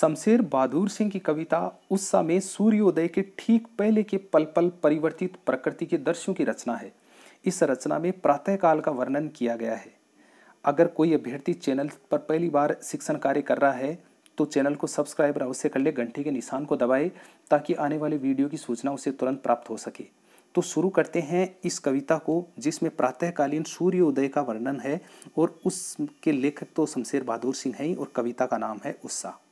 शमशेर बहादुर सिंह की कविता उस समय सूर्योदय के ठीक पहले के पल पल परिवर्तित प्रकृति के दृश्यों की रचना है इस रचना में प्रातःकाल का वर्णन किया गया है अगर कोई अभ्यर्थी चैनल पर पहली बार शिक्षण कार्य कर रहा है तो चैनल को सब्सक्राइब अवश्य कर ले घंटे के निशान को दबाए ताकि आने वाले वीडियो की सूचना उसे तुरंत प्राप्त हो सके तो शुरू करते हैं इस कविता को जिसमें प्रातःकालीन सूर्योदय का वर्णन है और उसके लेखक तो शमशेर बहादुर सिंह हैं और कविता का नाम है उत्साह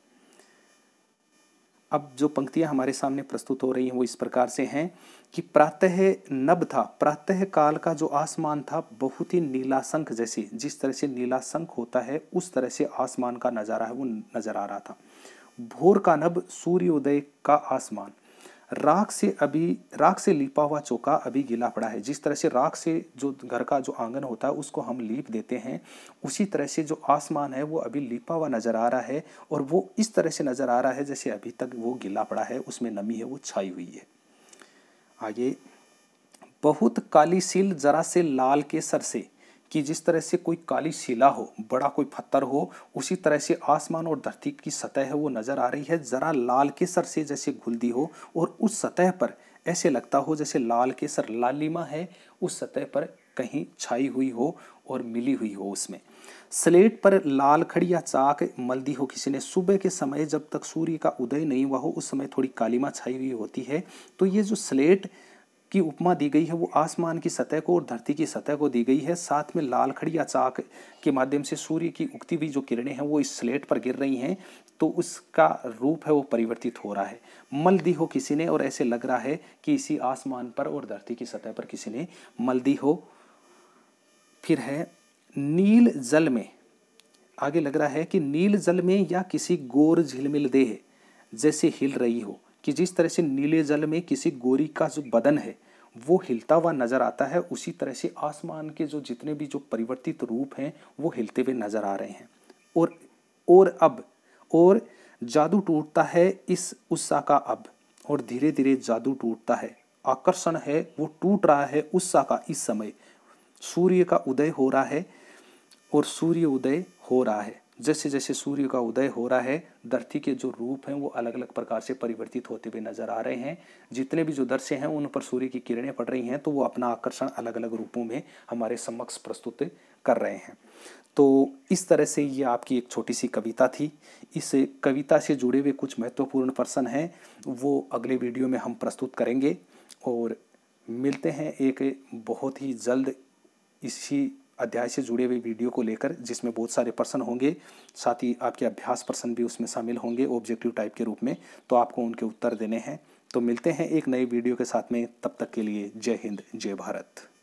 अब जो पंक्तियां हमारे सामने प्रस्तुत हो रही हैं वो इस प्रकार से हैं कि प्रातः नभ था प्रातः काल का जो आसमान था बहुत ही नीलाशंख जैसे जिस तरह से नीलाशंख होता है उस तरह से आसमान का नज़ारा है वो नज़र आ रहा था भोर का नभ सूर्योदय का आसमान राख से अभी राख से लीपा हुआ चौका अभी गीला पड़ा है जिस तरह से राख से जो घर का जो आंगन होता है उसको हम लीप देते हैं उसी तरह से जो आसमान है वो अभी लीपा हुआ नज़र आ रहा है और वो इस तरह से नज़र आ रहा है जैसे अभी तक वो गीला पड़ा है उसमें नमी है वो छाई हुई है आगे बहुत काली सील जरा से लाल के सर से कि जिस तरह से कोई काली शिला हो बड़ा कोई पत्थर हो उसी तरह से आसमान और धरती की सतह है वो नज़र आ रही है ज़रा लाल केसर से जैसे घुलदी हो और उस सतह पर ऐसे लगता हो जैसे लाल केसर लालिमा है उस सतह पर कहीं छाई हुई हो और मिली हुई हो उसमें स्लेट पर लाल खड़ी या चाक मल दी हो किसी ने सुबह के समय जब तक सूर्य का उदय नहीं हुआ हो उस समय थोड़ी कालीमा छाई हुई होती है तो ये जो स्लेट की उपमा दी गई है वो आसमान की सतह को और धरती की सतह को दी गई है साथ में लाल खड़ी या चाक के माध्यम से सूर्य की उगती हुई जो किरणें हैं वो इस स्लेट पर गिर रही हैं तो उसका रूप है वो परिवर्तित हो रहा है मल दी हो किसी ने और ऐसे लग रहा है कि इसी आसमान पर और धरती की सतह पर किसी ने मल दी हो फिर है नील जल में आगे लग रहा है कि नील जल में या किसी गोर झिलमिल देह जैसे हिल रही हो कि जिस तरह से नीले जल में किसी गोरी का जो बदन है वो हिलता हुआ नजर आता है उसी तरह से आसमान के जो जितने भी जो परिवर्तित रूप हैं वो हिलते हुए नजर आ रहे हैं और और अब और जादू टूटता है इस उत्साह का अब और धीरे धीरे जादू टूटता है आकर्षण है वो टूट रहा है उत्साह का इस समय सूर्य का उदय हो रहा है और सूर्य उदय हो रहा है जैसे जैसे सूर्य का उदय हो रहा है धरती के जो रूप हैं वो अलग अलग प्रकार से परिवर्तित होते हुए नजर आ रहे हैं जितने भी जो दृश्य हैं उन पर सूर्य की किरणें पड़ रही हैं तो वो अपना आकर्षण अलग अलग रूपों में हमारे समक्ष प्रस्तुत कर रहे हैं तो इस तरह से ये आपकी एक छोटी सी कविता थी इस कविता से जुड़े हुए कुछ महत्वपूर्ण प्रश्न हैं वो अगले वीडियो में हम प्रस्तुत करेंगे और मिलते हैं एक बहुत ही जल्द इसी अध्याय से जुड़े हुए वीडियो को लेकर जिसमें बहुत सारे पर्सन होंगे साथ ही आपके अभ्यास पर्सन भी उसमें शामिल होंगे ऑब्जेक्टिव टाइप के रूप में तो आपको उनके उत्तर देने हैं तो मिलते हैं एक नए वीडियो के साथ में तब तक के लिए जय हिंद जय भारत